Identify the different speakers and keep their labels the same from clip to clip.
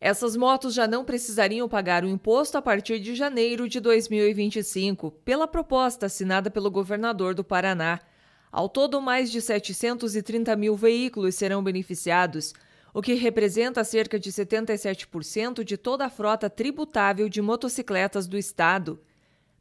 Speaker 1: Essas motos já não precisariam pagar o imposto a partir de janeiro de 2025, pela proposta assinada pelo governador do Paraná. Ao todo, mais de 730 mil veículos serão beneficiados, o que representa cerca de 77% de toda a frota tributável de motocicletas do Estado.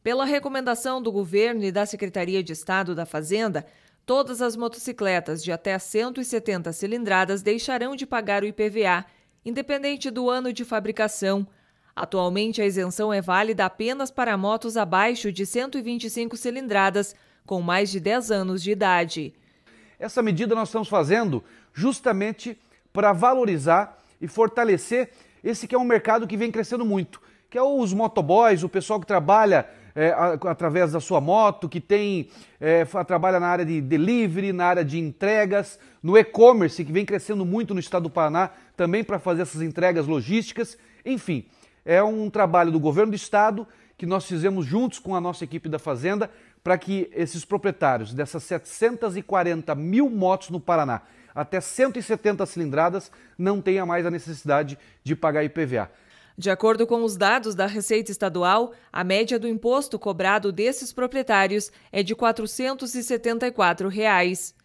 Speaker 1: Pela recomendação do governo e da Secretaria de Estado da Fazenda, todas as motocicletas de até 170 cilindradas deixarão de pagar o IPVA independente do ano de fabricação. Atualmente, a isenção é válida apenas para motos abaixo de 125 cilindradas, com mais de 10 anos de idade. Essa
Speaker 2: medida nós estamos fazendo justamente para valorizar e fortalecer esse que é um mercado que vem crescendo muito, que é os motoboys, o pessoal que trabalha é, a, através da sua moto, que tem é, trabalha na área de delivery, na área de entregas, no e-commerce, que vem crescendo muito no estado do Paraná, também para fazer essas entregas logísticas. Enfim, é um trabalho do governo do estado que nós fizemos juntos com a nossa equipe da Fazenda para que esses proprietários dessas 740 mil motos no Paraná, até 170 cilindradas, não tenha mais a necessidade de pagar IPVA.
Speaker 1: De acordo com os dados da Receita Estadual, a média do imposto cobrado desses proprietários é de R$ 474. Reais.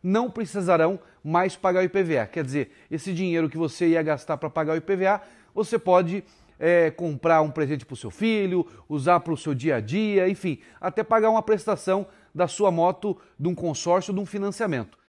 Speaker 2: Não precisarão mais pagar o IPVA. Quer dizer, esse dinheiro que você ia gastar para pagar o IPVA, você pode é, comprar um presente para o seu filho, usar para o seu dia a dia, enfim, até pagar uma prestação da sua moto de um consórcio, de um financiamento.